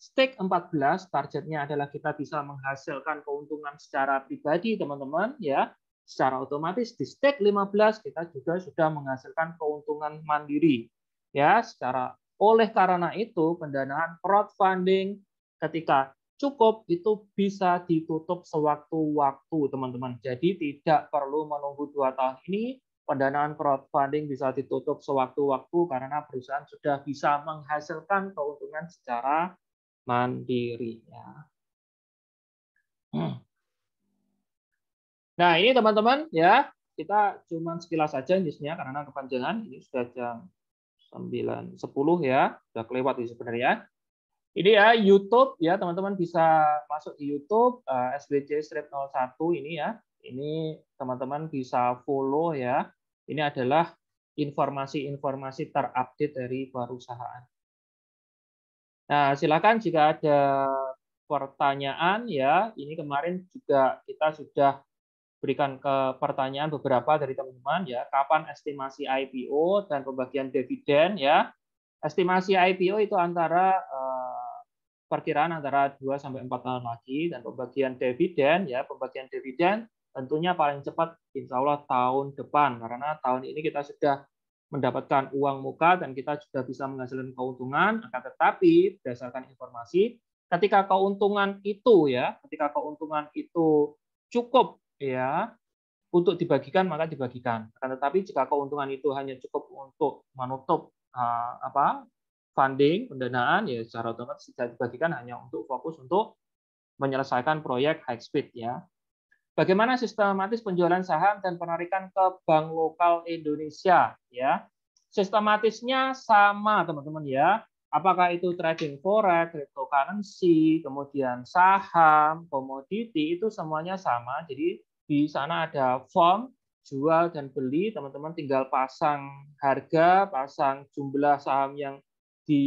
stake 14 targetnya adalah kita bisa menghasilkan keuntungan secara pribadi teman-teman ya secara otomatis di stake 15 kita juga sudah menghasilkan keuntungan mandiri ya secara oleh karena itu pendanaan crowdfunding ketika cukup itu bisa ditutup sewaktu-waktu teman-teman jadi tidak perlu menunggu dua tahun ini pendanaan crowdfunding bisa ditutup sewaktu-waktu karena perusahaan sudah bisa menghasilkan keuntungan secara mandiri. Ya. Hmm. Nah, ini teman-teman ya, kita cuma sekilas saja jenisnya karena kepanjangan. Ini sudah jam 9, 10 ya, sudah kelewat ini sebenarnya. Ini ya YouTube ya, teman-teman bisa masuk di YouTube uh, SBC Strip 01 ini ya. Ini teman-teman bisa follow ya ini adalah informasi-informasi terupdate dari perusahaan. Nah, silakan jika ada pertanyaan ya. Ini kemarin juga kita sudah berikan ke pertanyaan beberapa dari teman-teman ya. Kapan estimasi IPO dan pembagian dividen ya? Estimasi IPO itu antara eh, perkiraan antara 2 sampai 4 tahun lagi dan pembagian dividen ya, pembagian dividen Tentunya paling cepat insya Allah tahun depan, karena tahun ini kita sudah mendapatkan uang muka dan kita sudah bisa menghasilkan keuntungan, akan tetapi berdasarkan informasi, ketika keuntungan itu ya, ketika keuntungan itu cukup ya untuk dibagikan maka dibagikan. Akan tetapi jika keuntungan itu hanya cukup untuk menutup uh, apa funding pendanaan ya secara otomatis tidak dibagikan hanya untuk fokus untuk menyelesaikan proyek high speed ya bagaimana sistematis penjualan saham dan penarikan ke bank lokal Indonesia ya. Sistematisnya sama teman-teman ya. Apakah itu trading forex, cryptocurrency, kemudian saham, komoditi itu semuanya sama. Jadi di sana ada form jual dan beli, teman-teman tinggal pasang harga, pasang jumlah saham yang di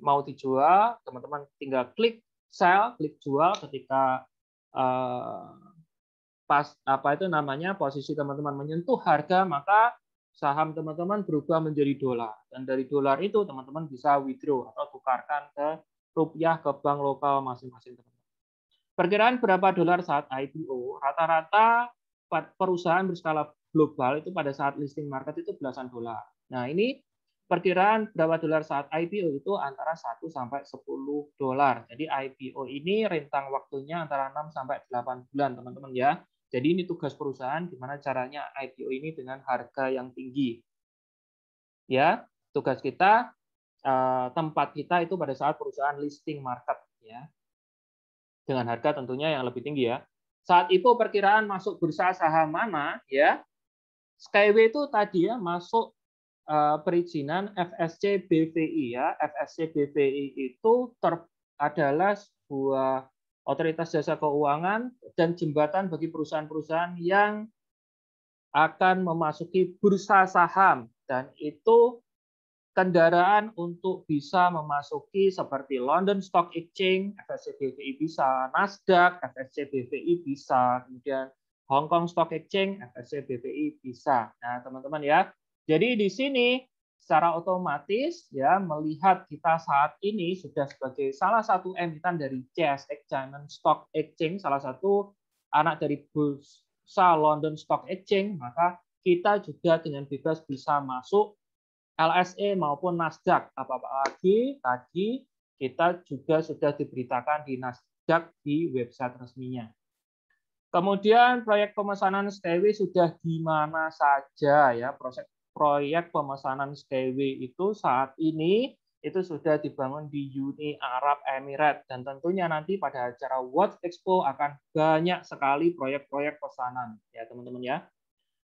mau dijual, teman-teman tinggal klik sell, klik jual ketika uh, pas apa itu namanya posisi teman-teman menyentuh harga maka saham teman-teman berubah menjadi dolar dan dari dolar itu teman-teman bisa withdraw atau tukarkan ke rupiah ke bank lokal masing-masing teman-teman. Perkiraan berapa dolar saat IPO? Rata-rata perusahaan berskala global itu pada saat listing market itu belasan dolar. Nah, ini perkiraan berapa dolar saat IPO itu antara 1 sampai 10 dolar. Jadi IPO ini rentang waktunya antara 6 sampai 8 bulan, teman-teman ya. Jadi ini tugas perusahaan gimana caranya IPO ini dengan harga yang tinggi. Ya, tugas kita eh, tempat kita itu pada saat perusahaan listing market ya. Dengan harga tentunya yang lebih tinggi ya. Saat itu perkiraan masuk bursa saham mana ya? Skyway itu tadi eh, ya masuk perizinan FSC BVI ya. FSC BVI itu ter, adalah sebuah otoritas jasa keuangan, dan jembatan bagi perusahaan-perusahaan yang akan memasuki bursa saham. Dan itu kendaraan untuk bisa memasuki seperti London Stock Exchange, FSCBVI bisa, Nasdaq, FSCBVI bisa, kemudian Hong Kong Stock Exchange, FSCBVI bisa. Nah, teman-teman ya, jadi di sini secara otomatis ya melihat kita saat ini sudah sebagai salah satu emiten dari CSX China Stock Exchange salah satu anak dari bursa London Stock Exchange maka kita juga dengan bebas bisa masuk LSE maupun Nasdaq apalagi tadi kita juga sudah diberitakan di Nasdaq di website resminya. Kemudian proyek pemesanan STW sudah di mana saja ya proses proyek pemesanan SkyWay itu saat ini itu sudah dibangun di Uni Arab Emirat dan tentunya nanti pada acara World Expo akan banyak sekali proyek-proyek pesanan ya teman-teman ya.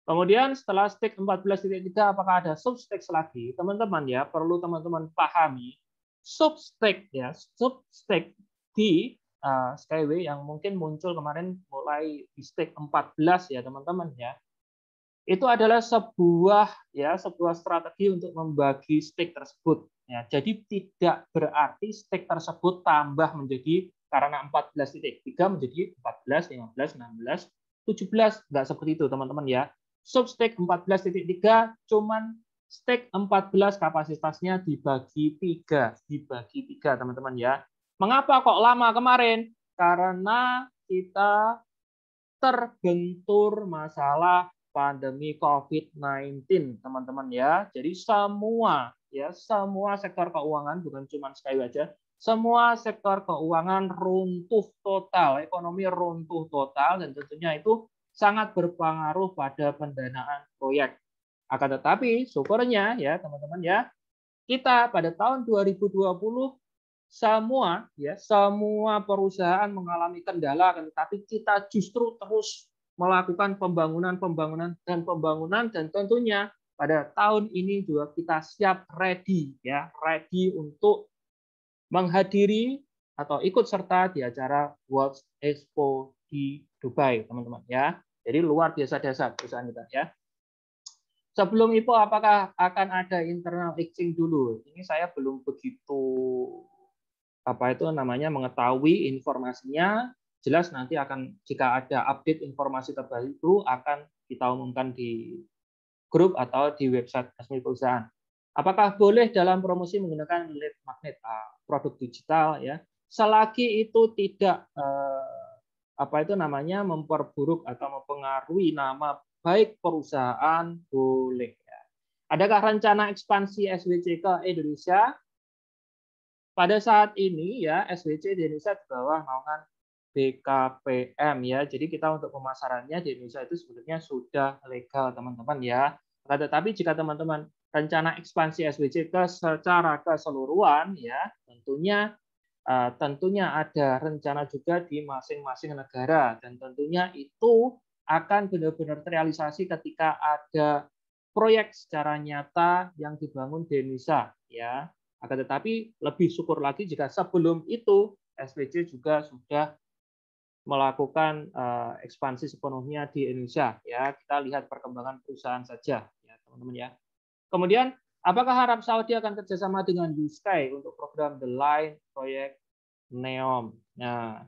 Kemudian setelah stake 14.3 apakah ada substake lagi? Teman-teman ya, perlu teman-teman pahami substake ya, substake di uh, eh, Skyway yang mungkin muncul kemarin mulai di stake 14 ya teman-teman ya itu adalah sebuah ya sebuah strategi untuk membagi stake tersebut. Ya, jadi tidak berarti stake tersebut tambah menjadi karena 14 titik tiga menjadi 14, 15, 16, 17 nggak seperti itu teman-teman ya. Sub stake 14.3 cuman stake 14 kapasitasnya dibagi tiga dibagi tiga teman-teman ya. Mengapa kok lama kemarin? Karena kita terbentur masalah pandemi COVID-19, teman-teman ya. Jadi semua ya, semua sektor keuangan bukan cuma sekali aja, semua sektor keuangan runtuh total, ekonomi runtuh total dan tentunya itu sangat berpengaruh pada pendanaan proyek. Akan tetapi, syukurnya ya teman-teman ya, kita pada tahun 2020 semua ya semua perusahaan mengalami kendala, tetapi kita justru terus melakukan pembangunan-pembangunan dan pembangunan dan tentunya pada tahun ini juga kita siap ready ya, ready untuk menghadiri atau ikut serta di acara World Expo di Dubai, teman-teman ya. Jadi luar biasa dasar perusahaan kita ya. Sebelum IPO apakah akan ada internal exchange dulu? Ini saya belum begitu apa itu namanya mengetahui informasinya jelas nanti akan jika ada update informasi terbaru akan kita umumkan di grup atau di website resmi perusahaan. Apakah boleh dalam promosi menggunakan lead magnet ah, produk digital ya? Selagi itu tidak eh, apa itu namanya memperburuk atau mempengaruhi nama baik perusahaan boleh ya. Adakah rencana ekspansi SWC ke Indonesia? Pada saat ini ya SWC di Indonesia di bawah naungan BKPM ya. Jadi kita untuk pemasarannya di Indonesia itu sebenarnya sudah legal teman-teman ya. Nah, tetapi jika teman-teman rencana ekspansi SWJ ke secara keseluruhan ya, tentunya eh, tentunya ada rencana juga di masing-masing negara dan tentunya itu akan benar-benar terrealisasi ketika ada proyek secara nyata yang dibangun di Indonesia ya. Akan tetapi lebih syukur lagi jika sebelum itu SPC juga sudah melakukan uh, ekspansi sepenuhnya di Indonesia ya kita lihat perkembangan perusahaan saja ya teman-teman ya kemudian apakah Arab Saudi akan kerjasama dengan Sky untuk program The Line proyek Neom nah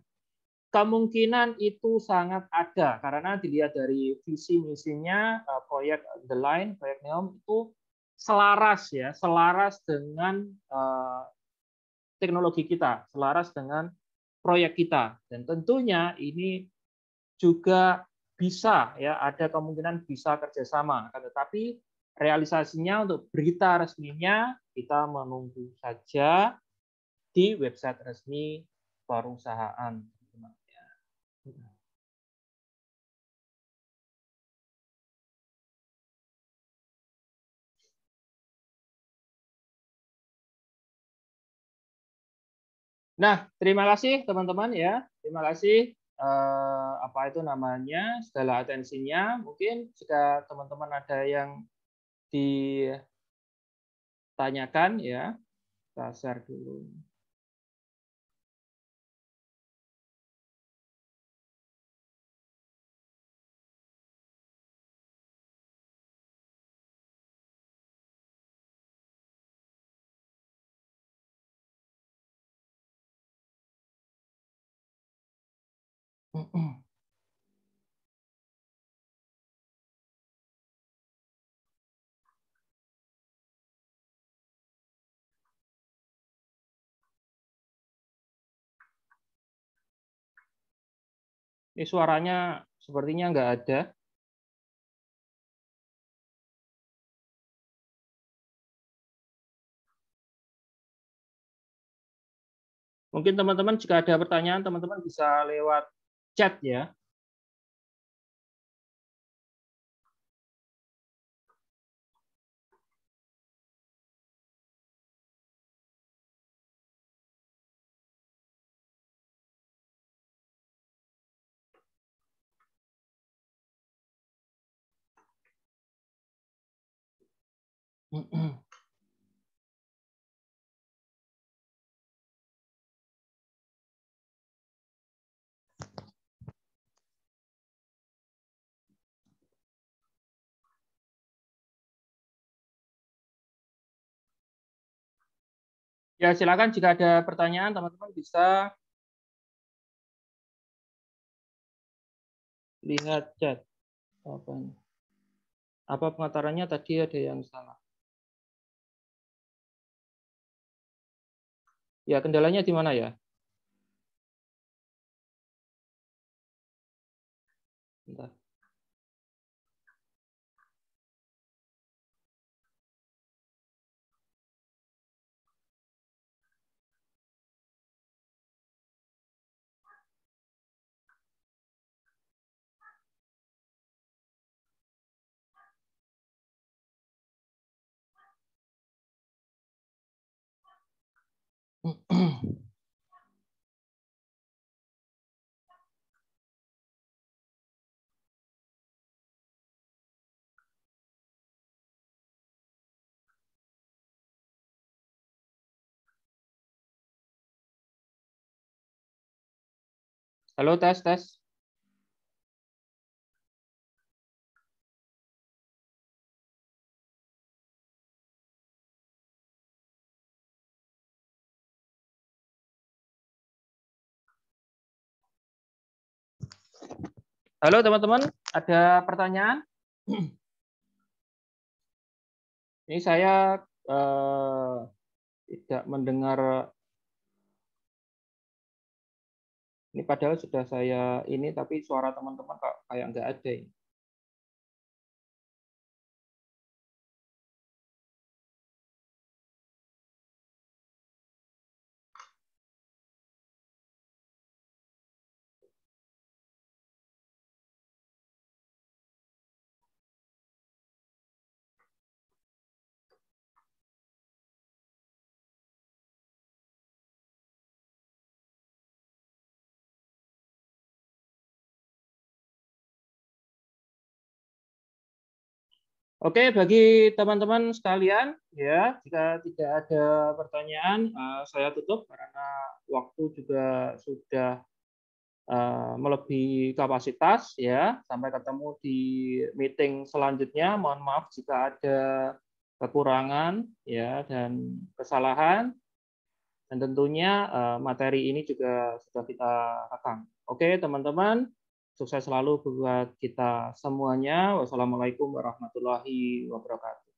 kemungkinan itu sangat ada karena dilihat dari visi misinya uh, proyek The Line proyek Neom itu selaras ya selaras dengan uh, teknologi kita selaras dengan proyek kita. Dan tentunya ini juga bisa ya ada kemungkinan bisa kerjasama. Tetapi realisasinya untuk berita resminya kita menunggu saja di website resmi perusahaan. Nah, terima kasih teman-teman ya. Terima kasih eh, apa itu namanya segala atensinya. Mungkin jika teman-teman ada yang ditanyakan ya, kita share dulu. Ini suaranya sepertinya nggak ada. Mungkin teman-teman jika ada pertanyaan, teman-teman bisa lewat chat ya. mm Ya, silakan jika ada pertanyaan teman-teman bisa lihat chat. Apa ini? Apa pengatarannya tadi ada yang salah? Ya, kendalanya di mana ya? Hello, test test. Halo teman-teman, ada pertanyaan? Ini saya eh, tidak mendengar. Ini padahal sudah saya ini, tapi suara teman-teman kayak nggak ada. Ini. Oke, bagi teman-teman sekalian, ya, jika tidak ada pertanyaan, eh, saya tutup karena waktu juga sudah eh, melebihi kapasitas, ya. Sampai ketemu di meeting selanjutnya. Mohon maaf jika ada kekurangan, ya, dan kesalahan. Dan tentunya eh, materi ini juga sudah kita rekam. Oke, teman-teman. Sukses selalu buat kita semuanya. Wassalamualaikum warahmatullahi wabarakatuh.